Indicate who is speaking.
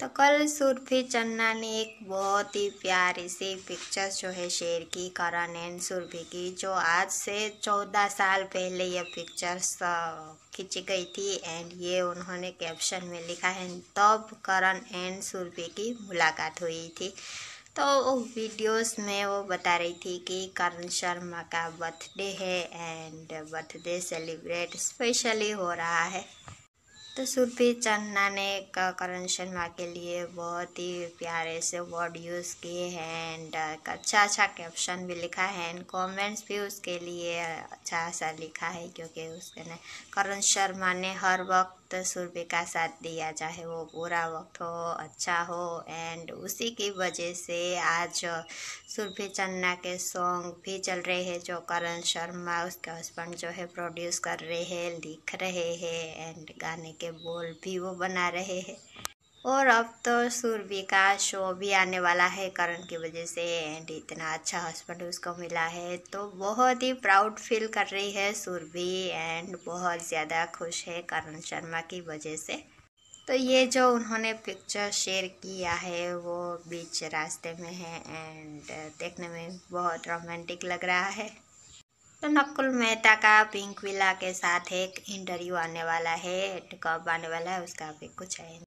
Speaker 1: तो कल सुरभि चन्ना ने एक बहुत ही प्यारी सी पिक्चर जो है शेयर की करण एंड सुरभि की जो आज से चौदह साल पहले यह पिक्चर्स खींची गई थी एंड ये उन्होंने कैप्शन में लिखा है तब करण एंड सुरभि की मुलाकात हुई थी तो वीडियोस में वो बता रही थी कि करण शर्मा का बर्थडे है एंड बर्थडे सेलिब्रेट स्पेशली हो रहा है तो सूफी चन्ना ने करण शर्मा के लिए बहुत ही प्यारे से वर्ड यूज़ किए हैं एंड एक uh, अच्छा अच्छा कैप्शन भी लिखा है एंड कमेंट्स भी उसके लिए अच्छा सा लिखा है क्योंकि उसके ने करण शर्मा ने हर वक्त तो सूर्य का साथ दिया चाहे वो बुरा वक्त हो अच्छा हो एंड उसी की वजह से आज सूर्य चन्ना के सॉन्ग भी चल रहे हैं जो करण शर्मा उसके हस्बैंड जो है प्रोड्यूस कर रहे हैं लिख रहे हैं एंड गाने के बोल भी वो बना रहे हैं और अब तो सूर्य का शो भी आने वाला है करण की वजह से एंड इतना अच्छा हस्बैंड उसको मिला है तो बहुत ही प्राउड फील कर रही है सूर्य एंड बहुत ज़्यादा खुश है करण शर्मा की वजह से तो ये जो उन्होंने पिक्चर शेयर किया है वो बीच रास्ते में है एंड देखने में बहुत रोमांटिक लग रहा है तो नकुल मेहता का पिंक विला के साथ एक इंटरव्यू आने वाला है कब आने वाला है उसका भी कुछ है